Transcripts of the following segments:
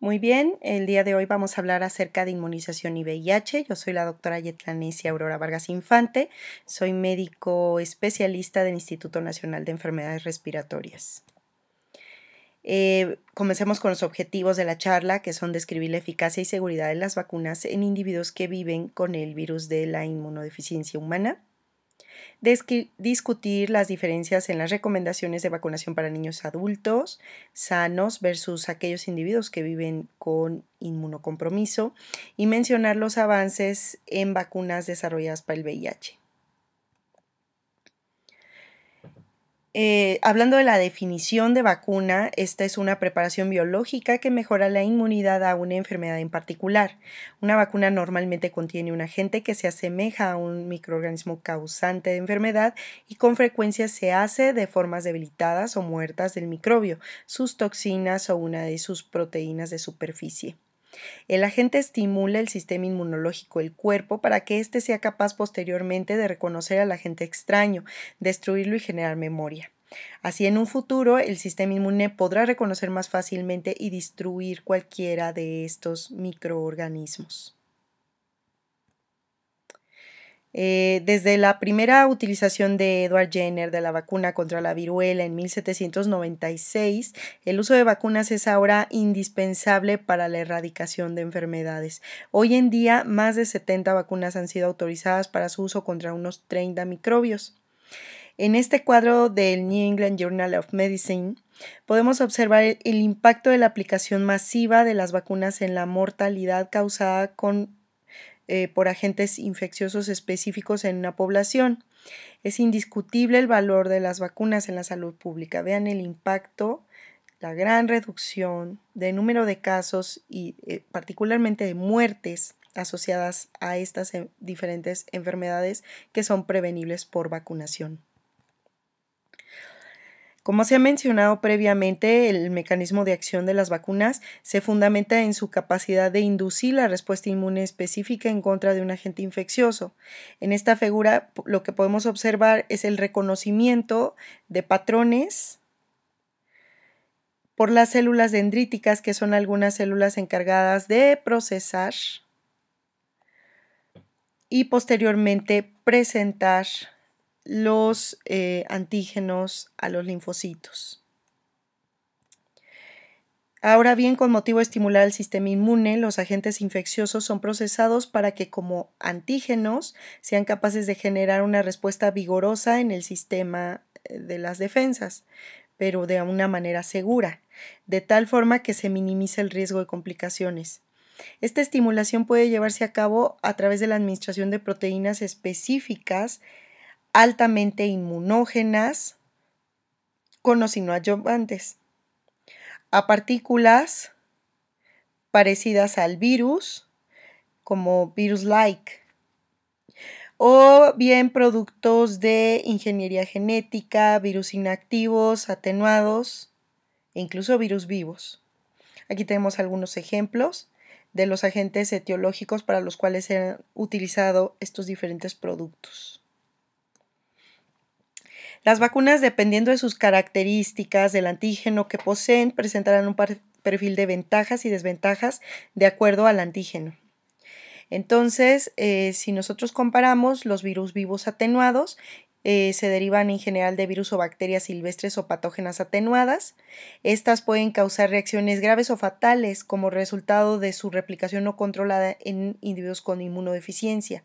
Muy bien, el día de hoy vamos a hablar acerca de inmunización y VIH. Yo soy la doctora Yetlanesia Aurora Vargas Infante, soy médico especialista del Instituto Nacional de Enfermedades Respiratorias. Eh, comencemos con los objetivos de la charla, que son describir la eficacia y seguridad de las vacunas en individuos que viven con el virus de la inmunodeficiencia humana, discutir las diferencias en las recomendaciones de vacunación para niños adultos sanos versus aquellos individuos que viven con inmunocompromiso y mencionar los avances en vacunas desarrolladas para el VIH. Eh, hablando de la definición de vacuna, esta es una preparación biológica que mejora la inmunidad a una enfermedad en particular. Una vacuna normalmente contiene un agente que se asemeja a un microorganismo causante de enfermedad y con frecuencia se hace de formas debilitadas o muertas del microbio, sus toxinas o una de sus proteínas de superficie. El agente estimula el sistema inmunológico el cuerpo para que éste sea capaz posteriormente de reconocer al agente extraño, destruirlo y generar memoria. Así en un futuro el sistema inmune podrá reconocer más fácilmente y destruir cualquiera de estos microorganismos. Eh, desde la primera utilización de Edward Jenner de la vacuna contra la viruela en 1796, el uso de vacunas es ahora indispensable para la erradicación de enfermedades. Hoy en día, más de 70 vacunas han sido autorizadas para su uso contra unos 30 microbios. En este cuadro del New England Journal of Medicine, podemos observar el, el impacto de la aplicación masiva de las vacunas en la mortalidad causada con eh, por agentes infecciosos específicos en una población. Es indiscutible el valor de las vacunas en la salud pública. Vean el impacto, la gran reducción de número de casos y eh, particularmente de muertes asociadas a estas eh, diferentes enfermedades que son prevenibles por vacunación. Como se ha mencionado previamente, el mecanismo de acción de las vacunas se fundamenta en su capacidad de inducir la respuesta inmune específica en contra de un agente infeccioso. En esta figura lo que podemos observar es el reconocimiento de patrones por las células dendríticas, que son algunas células encargadas de procesar y posteriormente presentar los eh, antígenos a los linfocitos. Ahora bien, con motivo de estimular el sistema inmune, los agentes infecciosos son procesados para que como antígenos sean capaces de generar una respuesta vigorosa en el sistema eh, de las defensas, pero de una manera segura, de tal forma que se minimice el riesgo de complicaciones. Esta estimulación puede llevarse a cabo a través de la administración de proteínas específicas altamente inmunógenas con los a partículas parecidas al virus, como virus-like, o bien productos de ingeniería genética, virus inactivos, atenuados e incluso virus vivos. Aquí tenemos algunos ejemplos de los agentes etiológicos para los cuales se han utilizado estos diferentes productos. Las vacunas, dependiendo de sus características, del antígeno que poseen, presentarán un perfil de ventajas y desventajas de acuerdo al antígeno. Entonces, eh, si nosotros comparamos los virus vivos atenuados, eh, se derivan en general de virus o bacterias silvestres o patógenas atenuadas. Estas pueden causar reacciones graves o fatales como resultado de su replicación no controlada en individuos con inmunodeficiencia.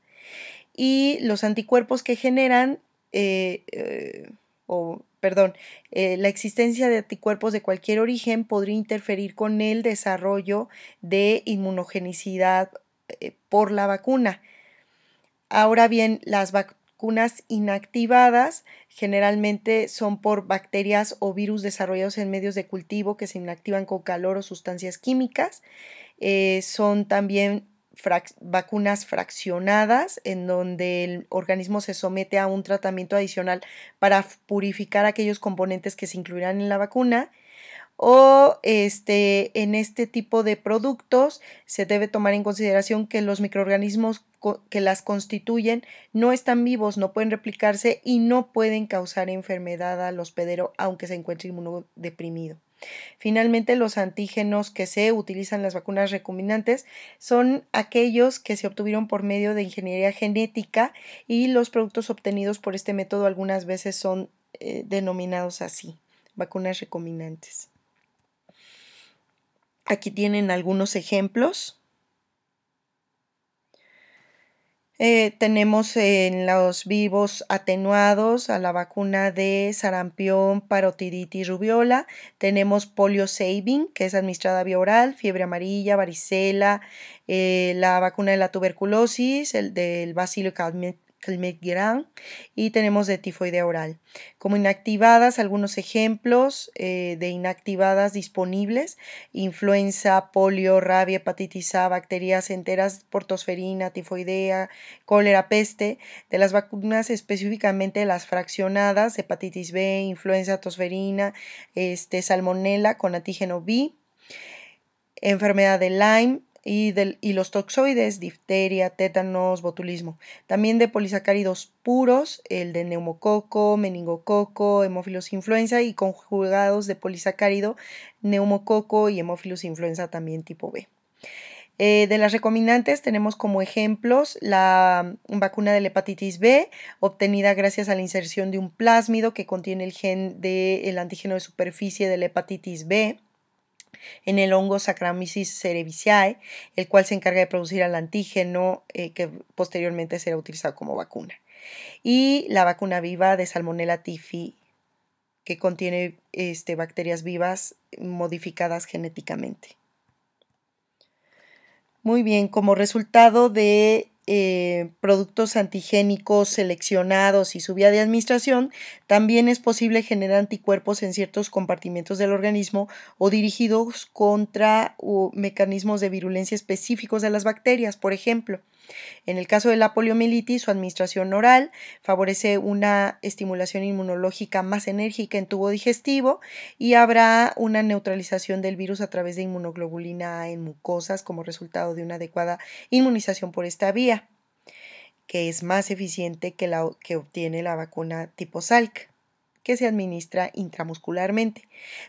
Y los anticuerpos que generan eh, eh, o perdón, eh, la existencia de anticuerpos de cualquier origen podría interferir con el desarrollo de inmunogenicidad por la vacuna. Ahora bien, las vacunas inactivadas generalmente son por bacterias o virus desarrollados en medios de cultivo que se inactivan con calor o sustancias químicas. son también vacunas fraccionadas en donde el organismo se somete a un tratamiento adicional para purificar aquellos componentes que se incluirán en la vacuna o este, en este tipo de productos se debe tomar en consideración que los microorganismos que las constituyen no están vivos, no pueden replicarse y no pueden causar enfermedad al hospedero aunque se encuentre inmunodeprimido. Finalmente, los antígenos que se utilizan en las vacunas recombinantes son aquellos que se obtuvieron por medio de ingeniería genética y los productos obtenidos por este método algunas veces son eh, denominados así, vacunas recombinantes. Aquí tienen algunos ejemplos. Eh, tenemos en los vivos atenuados a la vacuna de sarampión, parotiditis, rubiola. Tenemos polio saving, que es administrada vía oral, fiebre amarilla, varicela, eh, la vacuna de la tuberculosis, el del bacilo y tenemos de tifoidea oral. Como inactivadas, algunos ejemplos eh, de inactivadas disponibles, influenza, polio, rabia, hepatitis A, bacterias enteras, portosferina, tifoidea, cólera, peste, de las vacunas específicamente las fraccionadas, hepatitis B, influenza, tosferina, este, salmonella con antígeno B, enfermedad de Lyme, y, los toxoides, difteria, tétanos, botulismo. También de polisacáridos puros, el de neumococo, meningococo, hemófilos influenza y conjugados de polisacárido, neumococo y hemófilos influenza también tipo B. Eh, de las recombinantes tenemos como ejemplos la vacuna de la hepatitis B, obtenida gracias a la inserción de un plásmido que contiene el gen del antígeno de superficie de la hepatitis B en el hongo Saccharomyces cerevisiae, el cual se encarga de producir el antígeno eh, que posteriormente será utilizado como vacuna. Y la vacuna viva de Salmonella Tifi, que contiene este, bacterias vivas modificadas genéticamente. Muy bien, como resultado de eh, productos antigénicos seleccionados y su vía de administración, también es posible generar anticuerpos en ciertos compartimentos del organismo o dirigidos contra mecanismos de virulencia específicos de las bacterias, por ejemplo. En el caso de la poliomielitis, su administración oral favorece una estimulación inmunológica más enérgica en tubo digestivo y habrá una neutralización del virus a través de inmunoglobulina en mucosas como resultado de una adecuada inmunización por esta vía, que es más eficiente que la que obtiene la vacuna tipo Salk que se administra intramuscularmente.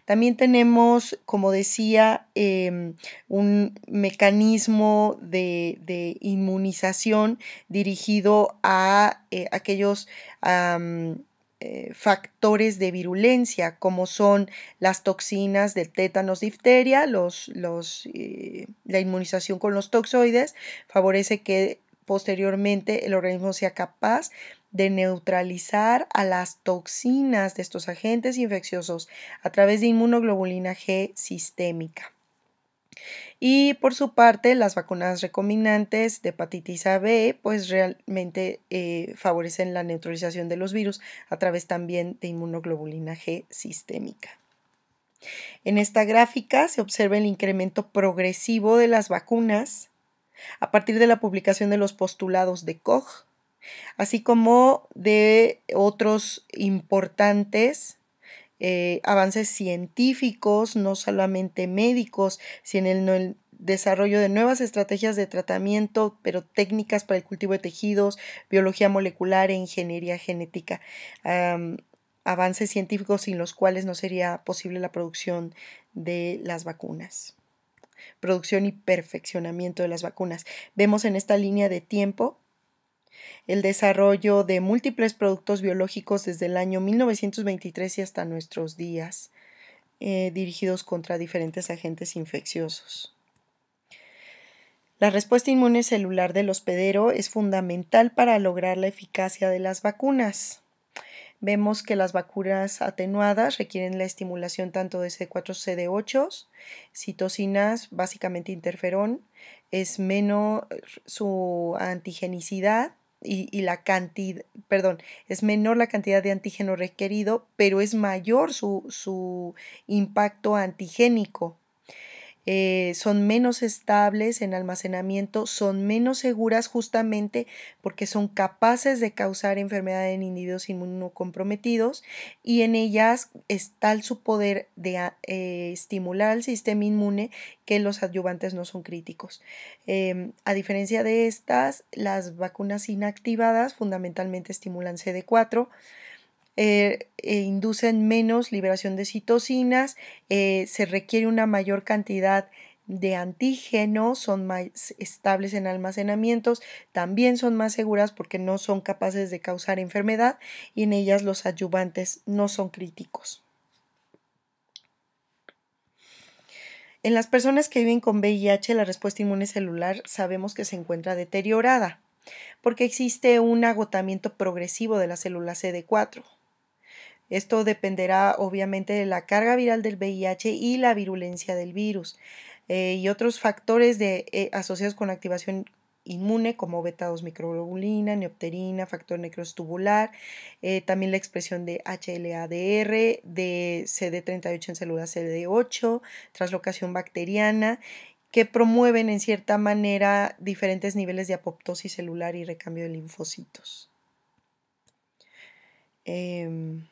También tenemos, como decía, em, un mecanismo de, inmunización dirigido a eh, aquellos eh, factores de virulencia, como son las toxinas del tétanos, difteria, los, eh, la inmunización con los toxoides, favorece que posteriormente el organismo sea capaz de neutralizar a las toxinas de estos agentes infecciosos a través de inmunoglobulina G sistémica. Y por su parte, las vacunas recombinantes de hepatitis A B, pues realmente eh, favorecen la neutralización de los virus a través también de inmunoglobulina G sistémica. En esta gráfica se observa el incremento progresivo de las vacunas a partir de la publicación de los postulados de Koch, así como de otros importantes eh, avances científicos, no solamente médicos, sino el desarrollo de nuevas estrategias de tratamiento, pero técnicas para el cultivo de tejidos, biología molecular e ingeniería genética. avances científicos sin los cuales no sería posible la producción de las vacunas producción y perfeccionamiento de las vacunas. Vemos en esta línea de tiempo el desarrollo de múltiples productos biológicos desde el año 1923 y hasta nuestros días, eh, dirigidos contra diferentes agentes infecciosos. La respuesta inmune celular del hospedero es fundamental para lograr la eficacia de las vacunas. Vemos que las vacunas atenuadas requieren la estimulación tanto de C4-CD8, citocinas, básicamente interferón, es menor su antigenicidad y, la cantidad, perdón, es menor la cantidad de antígeno requerido, pero es mayor su impacto antigénico eh, son menos estables en almacenamiento, son menos seguras justamente porque son capaces de causar enfermedad en individuos inmunocomprometidos y en ellas está su poder de ah, eh, estimular el sistema inmune que los adyuvantes no son críticos. Em, a diferencia de estas, las vacunas inactivadas fundamentalmente estimulan CD4, eh, eh, inducen menos liberación de citocinas, eh, se requiere una mayor cantidad de antígenos, son más estables en almacenamientos, también son más seguras porque no son capaces de causar enfermedad y en ellas los adyuvantes no son críticos. En las personas que viven con VIH, la respuesta inmune celular sabemos que se encuentra deteriorada porque existe un agotamiento progresivo de la célula CD4. Esto dependerá obviamente de la carga viral del VIH y la virulencia del virus eh, y otros factores de, eh, asociados con activación inmune como beta-2 microglobulina, neopterina, factor necrostubular, eh, también la expresión de HLA-DR, de CD38 en células CD8, traslocación bacteriana, que promueven en cierta manera diferentes niveles de apoptosis celular y recambio de linfocitos. Em,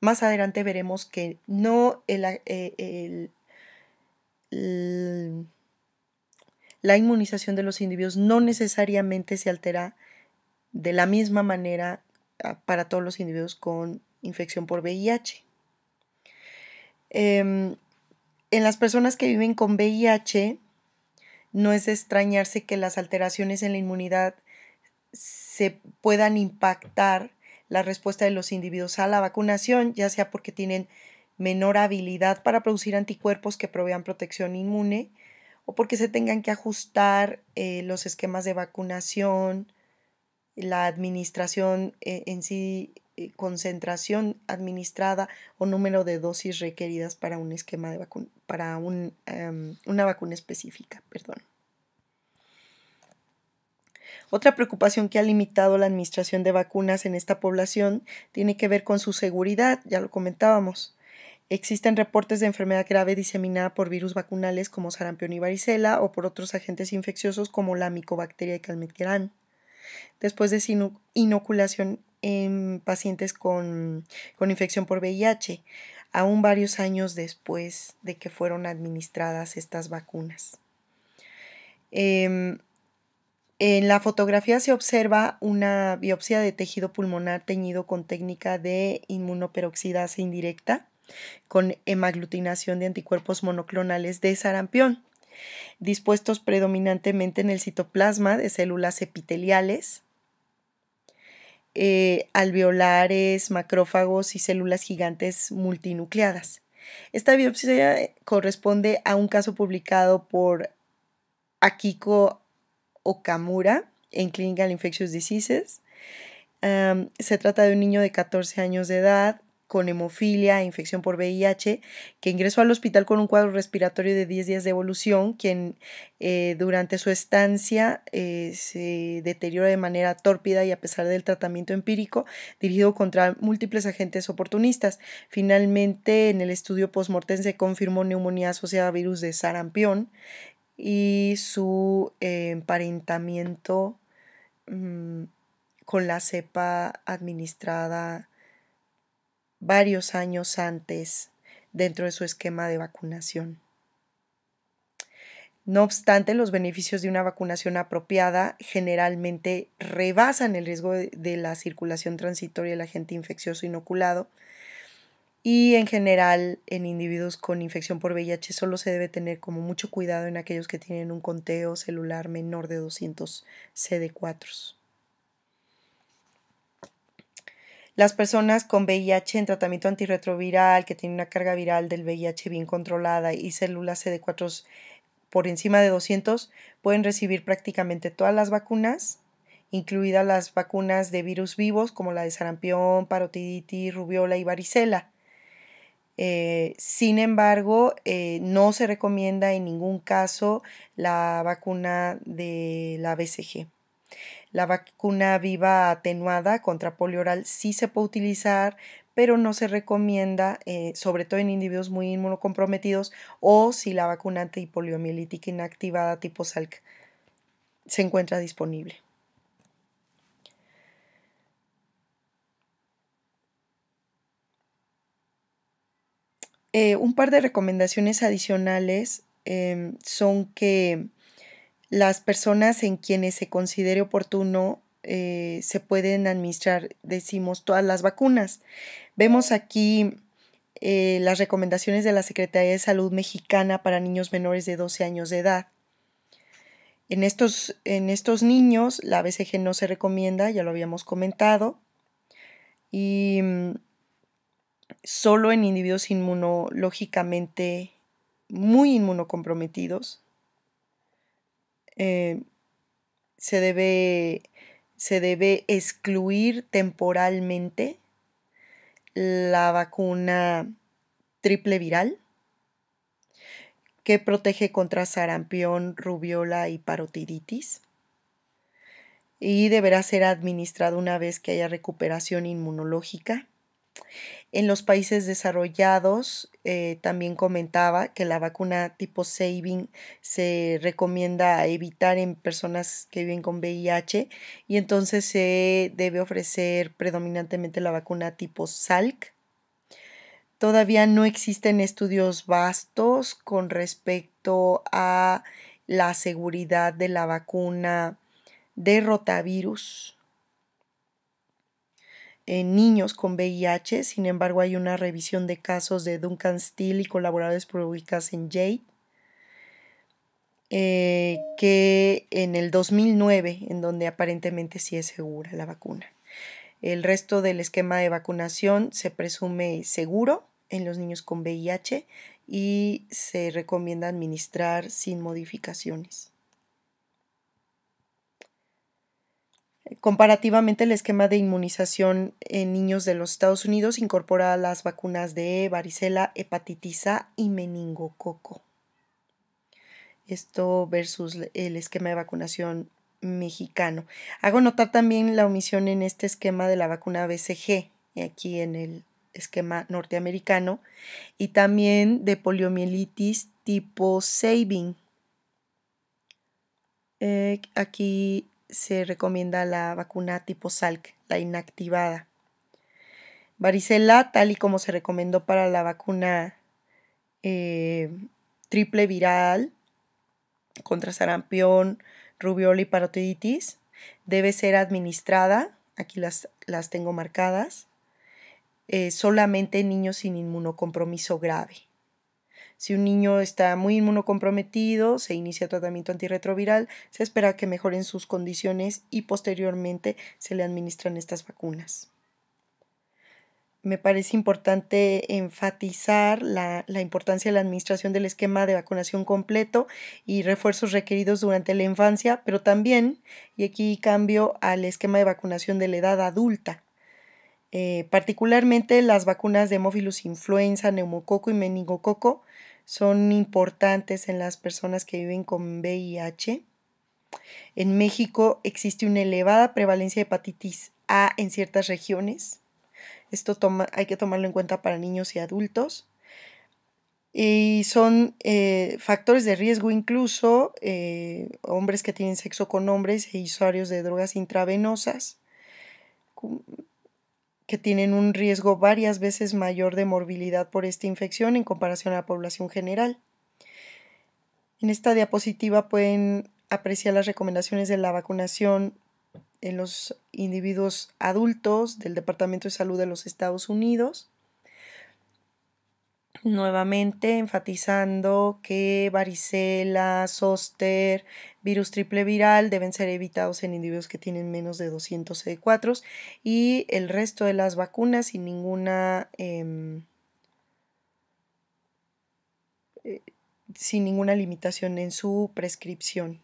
más adelante veremos que no eh, la inmunización de los individuos no necesariamente se altera de la misma manera ah, para todos los individuos con infección por VIH. Em, en las personas que viven con VIH, no es de extrañarse que las alteraciones en la inmunidad se puedan impactar la respuesta de los individuos a la vacunación, ya sea porque tienen menor habilidad para producir anticuerpos que provean protección inmune o porque se tengan que ajustar eh, los esquemas de vacunación, la administración eh, en sí, eh, concentración administrada o número de dosis requeridas para un esquema de vacuna, para em, una vacuna específica, perdón. Otra preocupación que ha limitado la administración de vacunas en esta población tiene que ver con su seguridad, ya lo comentábamos. Existen reportes de enfermedad grave diseminada por virus vacunales como sarampión y varicela o por otros agentes infecciosos como la micobacteria y calmitgerán. Después de inoculación en pacientes con, con infección por VIH, aún varios años después de que fueron administradas estas vacunas. Em, en la fotografía se observa una biopsia de tejido pulmonar teñido con técnica de inmunoperoxidase indirecta con hemaglutinación de anticuerpos monoclonales de sarampión, dispuestos predominantemente en el citoplasma de células epiteliales, eh, alveolares, macrófagos y células gigantes multinucleadas. Esta biopsia corresponde a un caso publicado por Akiko Okamura en Clinical Infectious Diseases. se trata de un niño de 14 años de edad con hemofilia e infección por VIH, que ingresó al hospital con un cuadro respiratorio de 10 días de evolución, quien eh, durante su estancia eh, se deteriora de manera tórpida y a pesar del tratamiento empírico dirigido contra múltiples agentes oportunistas. Finalmente, en el estudio postmortem se confirmó neumonía asociada a virus de sarampión y su emparentamiento mm, con la cepa administrada varios años antes dentro de su esquema de vacunación. No obstante, los beneficios de una vacunación apropiada generalmente rebasan el riesgo de la circulación transitoria del agente infeccioso inoculado, y en general en individuos con infección por VIH solo se debe tener como mucho cuidado en aquellos que tienen un conteo celular menor de 200 CD4. Las personas con VIH en tratamiento antirretroviral que tienen una carga viral del VIH bien controlada y células CD4 por encima de 200 pueden recibir prácticamente todas las vacunas, incluidas las vacunas de virus vivos como la de sarampión, parotiditis, rubiola y varicela. Eh, sin embargo, eh, no se recomienda en ningún caso la vacuna de la BCG. La vacuna viva atenuada contra polio oral sí se puede utilizar, pero no se recomienda, eh, sobre todo en individuos muy inmunocomprometidos o si la vacuna antipoliomielítica inactivada tipo SALC se encuentra disponible. Eh, un par de recomendaciones adicionales em, son que las personas en quienes se considere oportuno eh, se pueden administrar, decimos, todas las vacunas. Vemos aquí eh, las recomendaciones de la Secretaría de Salud Mexicana para niños menores de 12 años de edad. En estos, en estos niños la BCG no se recomienda, ya lo habíamos comentado, y mm, solo en individuos inmunológicamente muy inmunocomprometidos. Eh, se, debe, se debe excluir temporalmente la vacuna triple viral que protege contra sarampión, rubiola y parotiditis y deberá ser administrado una vez que haya recuperación inmunológica en los países desarrollados eh, también comentaba que la vacuna tipo Saving se recomienda evitar en personas que viven con VIH y entonces se debe ofrecer predominantemente la vacuna tipo Salk. Todavía no existen estudios vastos con respecto a la seguridad de la vacuna de rotavirus en niños con VIH, sin embargo hay una revisión de casos de Duncan Steele y colaboradores publicados en Jade, eh, que en el 2009, en donde aparentemente sí es segura la vacuna. El resto del esquema de vacunación se presume seguro en los niños con VIH y se recomienda administrar sin modificaciones. Comparativamente, el esquema de inmunización en niños de los Estados Unidos incorpora las vacunas de varicela, hepatitis A y meningococo. Esto versus el esquema de vacunación mexicano. Hago notar también la omisión en este esquema de la vacuna BCG, aquí en el esquema norteamericano, y también de poliomielitis tipo Sabin. Eh, aquí se recomienda la vacuna tipo Salk, la inactivada. Varicela, tal y como se recomendó para la vacuna eh, triple viral contra sarampión, rubiola y parotiditis, debe ser administrada, aquí las, las tengo marcadas, eh, solamente en niños sin inmunocompromiso grave. Si un niño está muy inmunocomprometido, se inicia tratamiento antirretroviral, se espera que mejoren sus condiciones y posteriormente se le administran estas vacunas. Me parece importante enfatizar la, importancia de la administración del esquema de vacunación completo y refuerzos requeridos durante la infancia, pero también, y aquí cambio al esquema de vacunación de la edad adulta, eh, particularmente las vacunas de hemófilos influenza, neumococo y meningococo son importantes en las personas que viven con VIH. En México existe una elevada prevalencia de hepatitis A en ciertas regiones. Esto toma, hay que tomarlo en cuenta para niños y adultos. Y son eh, factores de riesgo incluso eh, hombres que tienen sexo con hombres e usuarios de drogas intravenosas que tienen un riesgo varias veces mayor de morbilidad por esta infección en comparación a la población general. En esta diapositiva pueden apreciar las recomendaciones de la vacunación en los individuos adultos del Departamento de Salud de los Estados Unidos. Nuevamente enfatizando que varicela, zóster, virus triple viral deben ser evitados en individuos que tienen menos de 200 CD4 y el resto de las vacunas sin ninguna, em, eh, sin ninguna limitación en su prescripción.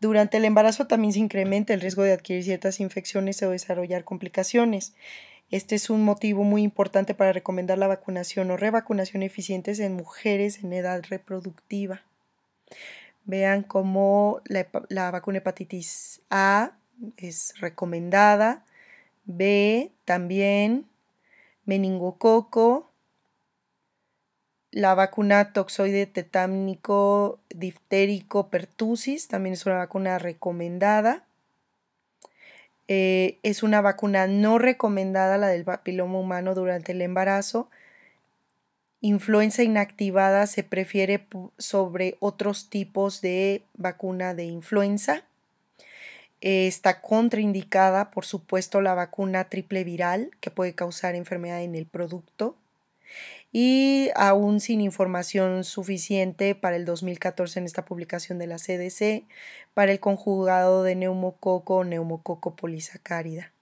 Durante el embarazo también se incrementa el riesgo de adquirir ciertas infecciones o desarrollar complicaciones. Este es un motivo muy importante para recomendar la vacunación o revacunación eficientes en mujeres en edad reproductiva. Vean cómo la, vacuna hepatitis A es recomendada, B también, meningococo, la vacuna toxoide tetánico diftérico pertusis también es una vacuna recomendada. Eh, es una vacuna no recomendada, la del papiloma humano, durante el embarazo. Influenza inactivada se prefiere sobre otros tipos de vacuna de influenza. Eh, está contraindicada, por supuesto, la vacuna triple viral que puede causar enfermedad en el producto y aún sin información suficiente para el 2014 en esta publicación de la CDC para el conjugado de neumococo o neumococo polisacárida.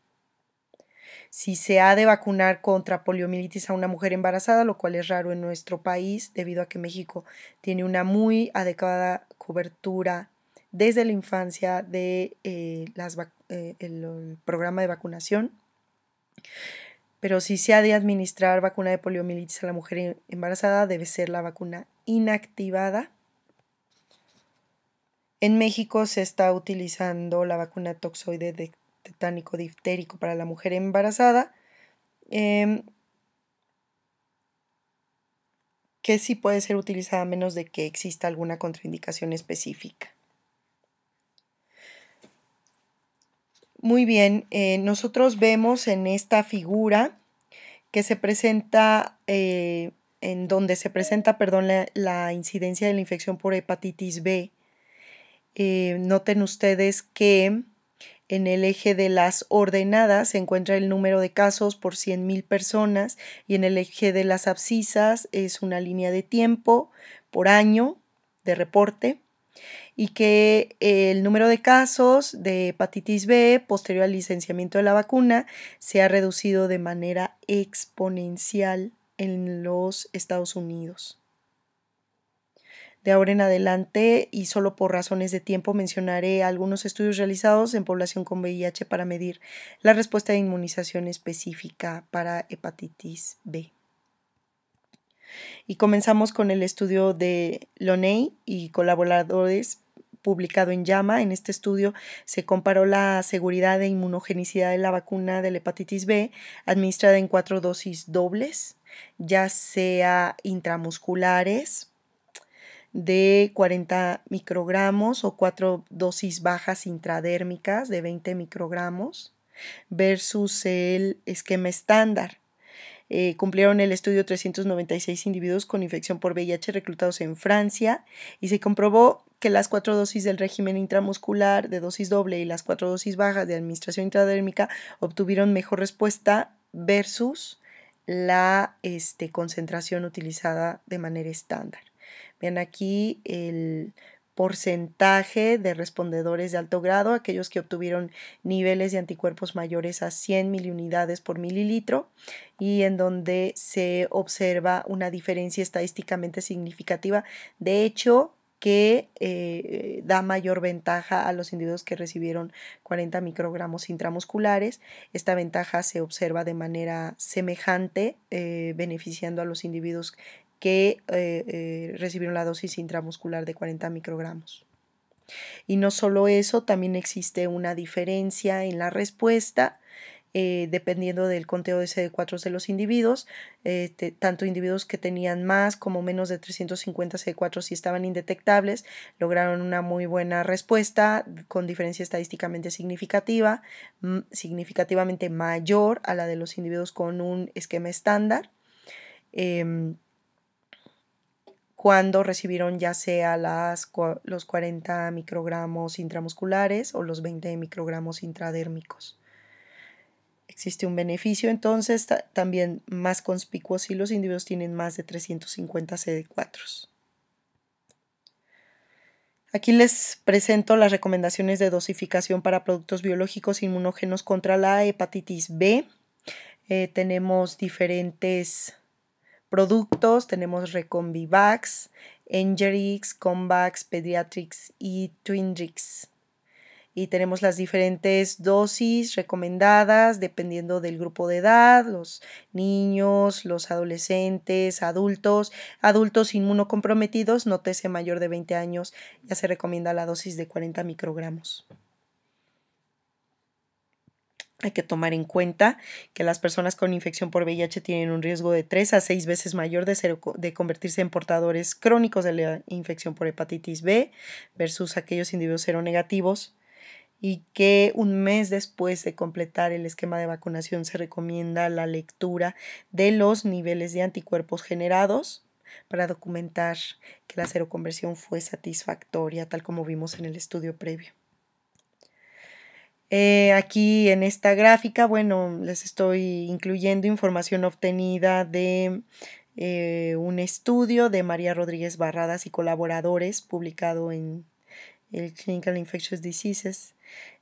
Si se ha de vacunar contra poliomielitis a una mujer embarazada, lo cual es raro en nuestro país debido a que México tiene una muy adecuada cobertura desde la infancia de eh, eh, programa de vacunación. Pero si se ha de administrar vacuna de poliomielitis a la mujer em-, embarazada, debe ser la vacuna inactivada. En México se está utilizando la vacuna toxoide de tetánico diftérico para la mujer embarazada, em, que sí puede ser utilizada a menos de que exista alguna contraindicación específica. Muy bien, eh, nosotros vemos en esta figura que se presenta, eh, en donde se presenta, perdón, la, incidencia de la infección por hepatitis B. Eh, noten ustedes que en el eje de las ordenadas se encuentra el número de casos por 100.000 personas y en el eje de las abscisas es una línea de tiempo por año de reporte y que el número de casos de hepatitis B posterior al licenciamiento de la vacuna se ha reducido de manera exponencial en los Estados Unidos. De ahora en adelante, y solo por razones de tiempo, mencionaré algunos estudios realizados en población con VIH para medir la respuesta de inmunización específica para hepatitis B. Y comenzamos con el estudio de Loney y colaboradores publicado en Llama. En este estudio se comparó la seguridad e inmunogenicidad de la vacuna de la hepatitis B administrada en cuatro dosis dobles, ya sea intramusculares de 40 microgramos o cuatro dosis bajas intradérmicas de 20 microgramos versus el esquema estándar eh, cumplieron el estudio 396 individuos con infección por VIH reclutados en Francia y se comprobó que las cuatro dosis del régimen intramuscular de dosis doble y las cuatro dosis bajas de administración intradérmica obtuvieron mejor respuesta versus la este, concentración utilizada de manera estándar. Vean aquí el porcentaje de respondedores de alto grado, aquellos que obtuvieron niveles de anticuerpos mayores a 100 unidades por mililitro y en donde se observa una diferencia estadísticamente significativa. De hecho, que eh, da mayor ventaja a los individuos que recibieron 40 microgramos intramusculares. Esta ventaja se observa de manera semejante, eh, beneficiando a los individuos que eh, eh, recibieron la dosis intramuscular de 40 microgramos. Y no solo eso, también existe una diferencia en la respuesta eh, dependiendo del conteo de CD4 de los individuos, tanto individuos que tenían más como menos de 350 CD4 si estaban indetectables, lograron una muy buena respuesta con diferencia estadísticamente significativa, significativamente mayor a la de los individuos con un esquema estándar. Em, cuando recibieron ya sea las, los 40 microgramos intramusculares o los 20 microgramos intradérmicos. Existe un beneficio entonces también más conspicuo si los individuos tienen más de 350 cd 4 Aquí les presento las recomendaciones de dosificación para productos biológicos inmunógenos contra la hepatitis B. Eh, tenemos diferentes productos. Tenemos Reconvivax, Engerix, Combax, Pediatrix y Twindrix. Y tenemos las diferentes dosis recomendadas dependiendo del grupo de edad, los niños, los adolescentes, adultos, adultos inmunocomprometidos, no nótese mayor de 20 años, ya se recomienda la dosis de 40 microgramos. Hay que tomar en cuenta que las personas con infección por VIH tienen un riesgo de tres a seis veces mayor de, de convertirse en portadores crónicos de la infección por hepatitis B versus aquellos individuos seronegativos y que un mes después de completar el esquema de vacunación se recomienda la lectura de los niveles de anticuerpos generados para documentar que la seroconversión fue satisfactoria, tal como vimos en el estudio previo. Eh, aquí en esta gráfica, bueno, les estoy incluyendo información obtenida de eh, un estudio de María Rodríguez Barradas y colaboradores publicado en el Clinical Infectious Diseases.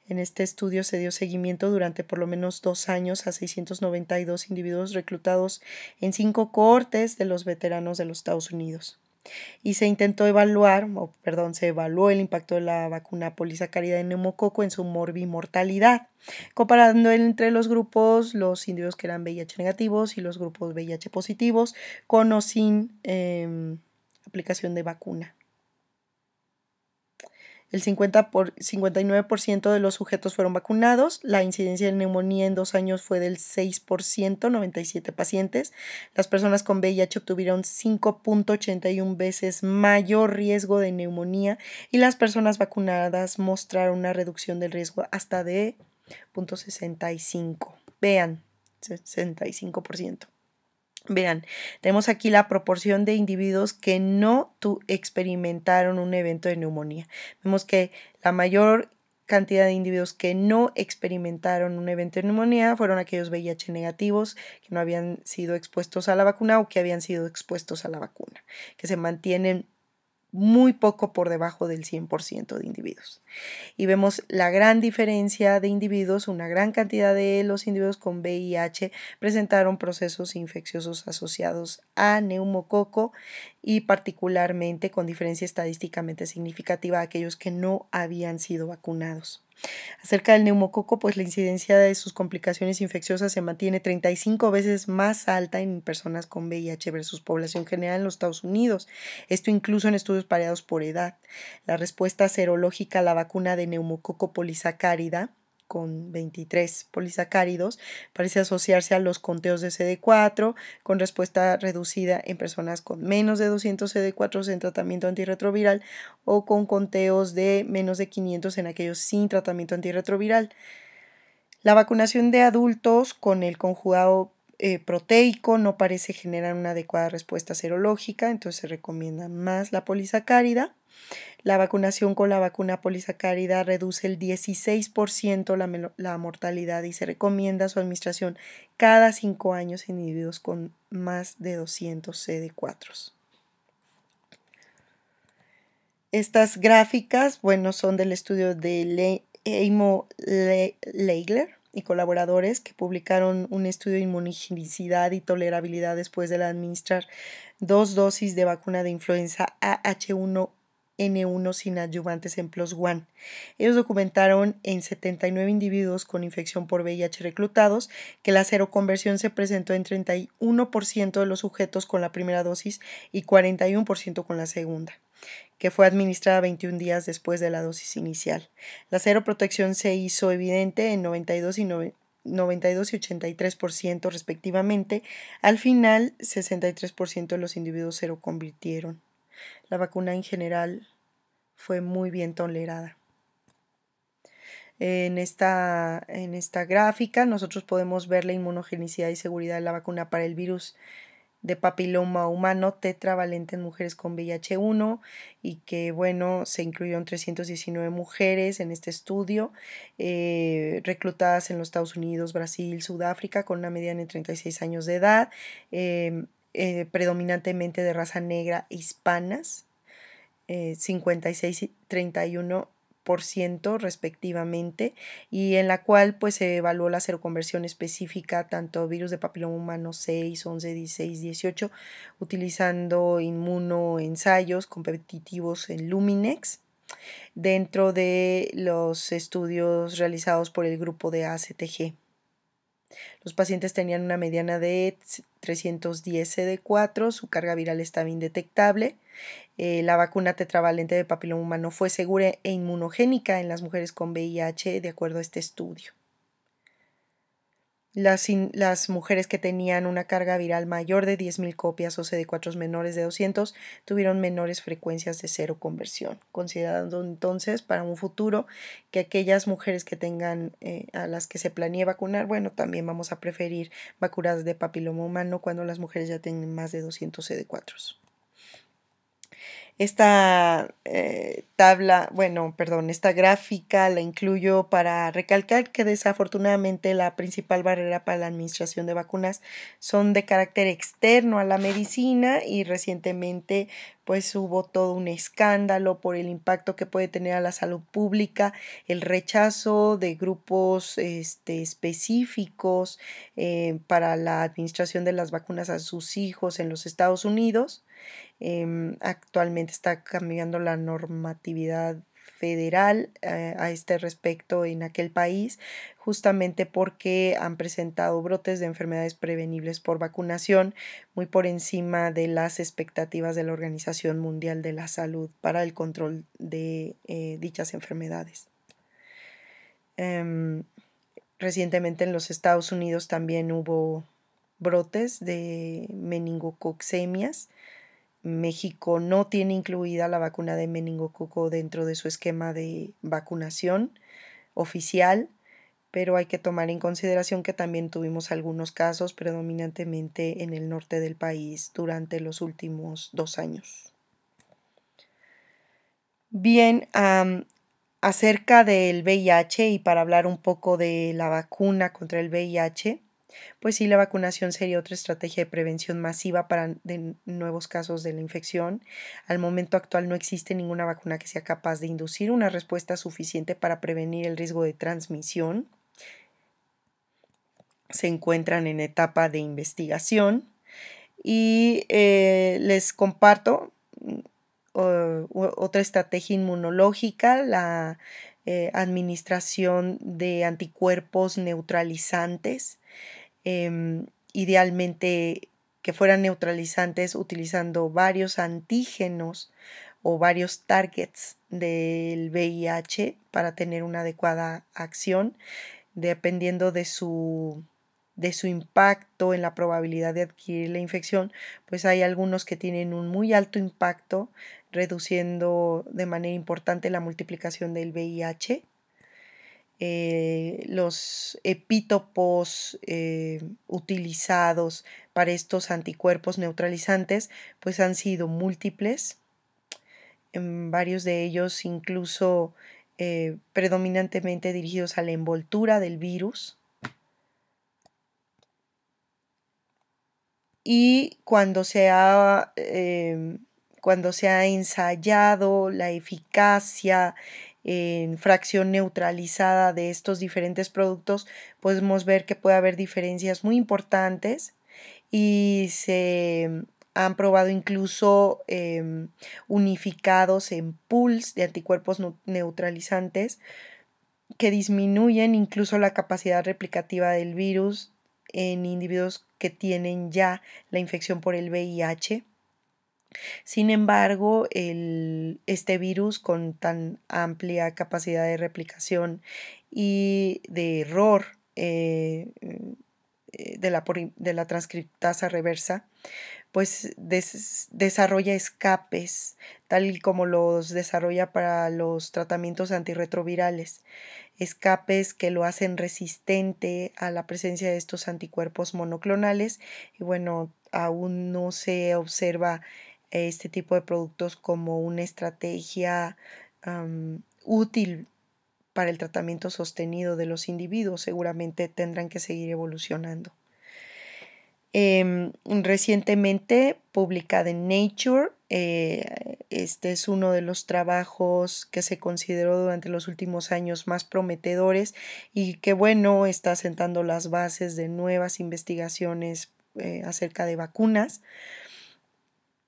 En este estudio se dio seguimiento durante por lo menos dos años a 692 individuos reclutados en cinco cohortes de los veteranos de los Estados Unidos y se intentó evaluar, o perdón, se evaluó el impacto de la vacuna polisacárida de neumococo en su morbimortalidad, comparando entre los grupos, los individuos que eran VIH negativos y los grupos VIH positivos, con o sin em, aplicación de vacuna. El 50 por, 59% de los sujetos fueron vacunados. La incidencia de neumonía en dos años fue del 6%, 97 pacientes. Las personas con VIH obtuvieron 5.81 veces mayor riesgo de neumonía y las personas vacunadas mostraron una reducción del riesgo hasta de 0.65. Vean, 65%. Vean, tenemos aquí la proporción de individuos que no tu experimentaron un evento de neumonía. Vemos que la mayor cantidad de individuos que no experimentaron un evento de neumonía fueron aquellos VIH negativos que no habían sido expuestos a la vacuna o que habían sido expuestos a la vacuna, que se mantienen muy poco por debajo del 100% de individuos. Y vemos la gran diferencia de individuos, una gran cantidad de los individuos con VIH presentaron procesos infecciosos asociados a neumococo y particularmente con diferencia estadísticamente significativa aquellos que no habían sido vacunados. Acerca del neumococo, pues la incidencia de sus complicaciones infecciosas se mantiene 35 veces más alta en personas con VIH versus población general en los Estados Unidos, esto incluso en estudios pareados por edad. La respuesta serológica a la vacuna de neumococo polisacárida con 23 polisacáridos, parece asociarse a los conteos de CD4 con respuesta reducida en personas con menos de 200 CD4 en tratamiento antirretroviral o con conteos de menos de 500 en aquellos sin tratamiento antirretroviral. La vacunación de adultos con el conjugado eh, proteico no parece generar una adecuada respuesta serológica, entonces se recomienda más la polisacárida. La vacunación con la vacuna polisacárida reduce el 16% la, mortalidad y se recomienda su administración cada cinco años en individuos con más de 200 CD4. Estas gráficas, bueno, son del estudio de Eimo Leigler y colaboradores que publicaron un estudio de inmunogenicidad y tolerabilidad después de administrar dos dosis de vacuna de influenza AH1 N1 sin adyuvantes en Plus One. Ellos documentaron en 79 individuos con infección por VIH reclutados que la seroconversión se presentó en 31% de los sujetos con la primera dosis y 41% con la segunda que fue administrada 21 días después de la dosis inicial. La seroprotección se hizo evidente en 92 y 92 y 83% respectivamente. Al final, 63% de los individuos se lo convirtieron. La vacuna en general fue muy bien tolerada. En esta, en esta gráfica nosotros podemos ver la inmunogenicidad y seguridad de la vacuna para el virus de papiloma humano tetravalente en mujeres con VIH1 y que bueno se incluyeron 319 mujeres en este estudio eh, reclutadas en los Estados Unidos, Brasil, Sudáfrica con una mediana de 36 años de edad. Eh, eh, predominantemente de raza negra hispanas, 56 eh, y 31 respectivamente y en la cual pues se evaluó la seroconversión específica tanto virus de papiloma humano 6, 11, 16, 18 utilizando inmunoensayos competitivos en Luminex dentro de los estudios realizados por el grupo de ACTG. Los pacientes tenían una mediana de 310 CD4, su carga viral estaba indetectable. Eh, la vacuna tetravalente de papiloma humano fue segura e inmunogénica en las mujeres con VIH, de acuerdo a este estudio las, las, mujeres que tenían una carga viral mayor de 10.000 copias o CD4 menores de 200 tuvieron menores frecuencias de cero conversión, considerando entonces para un futuro que aquellas mujeres que tengan eh, a las que se planee vacunar, bueno, también vamos a preferir vacunas de papiloma humano cuando las mujeres ya tienen más de 200 CD4. Esta eh, tabla, bueno, perdón, esta gráfica la incluyo para recalcar que desafortunadamente la principal barrera para la administración de vacunas son de carácter externo a la medicina y recientemente pues hubo todo un escándalo por el impacto que puede tener a la salud pública el rechazo de grupos este, específicos eh, para la administración de las vacunas a sus hijos en los Estados Unidos Em, actualmente está cambiando la normatividad federal eh, a este respecto en aquel país, justamente porque han presentado brotes de enfermedades prevenibles por vacunación muy por encima de las expectativas de la Organización Mundial de la Salud para el control de eh, dichas enfermedades. Em, recientemente en los Estados Unidos también hubo brotes de meningococcemias México no tiene incluida la vacuna de meningococo dentro de su esquema de vacunación oficial, pero hay que tomar en consideración que también tuvimos algunos casos predominantemente en el norte del país durante los últimos dos años. Bien, acerca del VIH y para hablar un poco de la vacuna contra el VIH, pues sí, la vacunación sería otra estrategia de prevención masiva para de nuevos casos de la infección. Al momento actual no existe ninguna vacuna que sea capaz de inducir una respuesta suficiente para prevenir el riesgo de transmisión. Se encuentran en etapa de investigación y eh, les comparto otra estrategia inmunológica, la eh, administración de anticuerpos neutralizantes, em, idealmente que fueran neutralizantes utilizando varios antígenos o varios targets del VIH para tener una adecuada acción, dependiendo de su de su impacto en la probabilidad de adquirir la infección, pues hay algunos que tienen un muy alto impacto, reduciendo de manera importante la multiplicación del VIH. Eh, los epítopos eh, utilizados para estos anticuerpos neutralizantes pues han sido múltiples, en varios de ellos incluso eh, predominantemente dirigidos a la envoltura del virus, y cuando se ha, em, cuando se ha ensayado la eficacia en fracción neutralizada de estos diferentes productos, podemos ver que puede haber diferencias muy importantes y se han probado incluso em, unificados en pools de anticuerpos neutralizantes que disminuyen incluso la capacidad replicativa del virus en individuos que tienen ya la infección por el VIH. Sin embargo, el, este virus con tan amplia capacidad de replicación y de error eh, eh, de, la, de la transcriptasa reversa pues desarrolla escapes, tal y como los desarrolla para los tratamientos antirretrovirales, escapes que lo hacen resistente a la presencia de estos anticuerpos monoclonales y bueno, aún no se observa este tipo de productos como una estrategia útil para el tratamiento sostenido de los individuos. Seguramente tendrán que seguir evolucionando. Em, recientemente publicada en Nature. Eh, este es uno de los trabajos que se consideró durante los últimos años más prometedores y que bueno está sentando las bases de nuevas investigaciones eh, acerca de vacunas.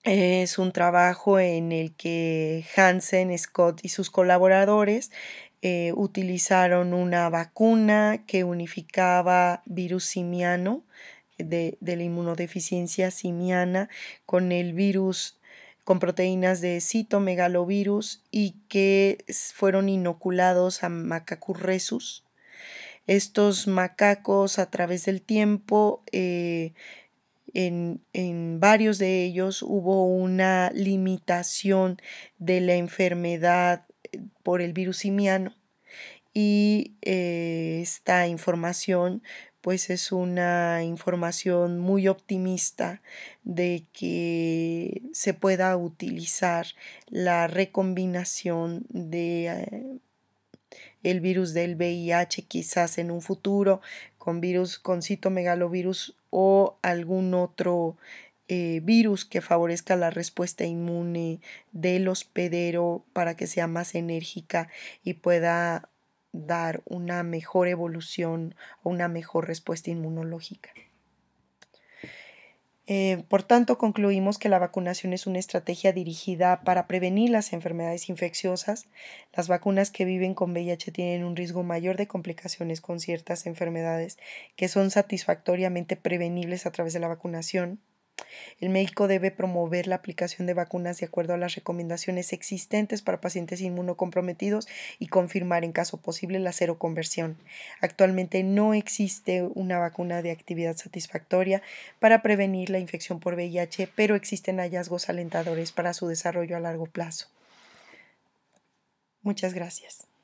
Es un trabajo en el que Hansen, Scott y sus colaboradores eh, utilizaron una vacuna que unificaba virus simiano de, la inmunodeficiencia simiana con el virus con proteínas de citomegalovirus y que fueron inoculados a macacus resus. Estos macacos a través del tiempo, eh, en, varios de ellos hubo una limitación de la enfermedad eh, por el virus simiano y eh, esta información pues es una información muy optimista de que se pueda utilizar la recombinación de eh, el virus del VIH quizás en un futuro con virus con citomegalovirus o algún otro eh, virus que favorezca la respuesta inmune del hospedero para que sea más enérgica y pueda dar una mejor evolución o una mejor respuesta inmunológica. Eh, por tanto, concluimos que la vacunación es una estrategia dirigida para prevenir las enfermedades infecciosas. Las vacunas que viven con VIH tienen un riesgo mayor de complicaciones con ciertas enfermedades que son satisfactoriamente prevenibles a través de la vacunación. El médico debe promover la aplicación de vacunas de acuerdo a las recomendaciones existentes para pacientes inmunocomprometidos y confirmar en caso posible la conversión. Actualmente no existe una vacuna de actividad satisfactoria para prevenir la infección por VIH, pero existen hallazgos alentadores para su desarrollo a largo plazo. Muchas gracias.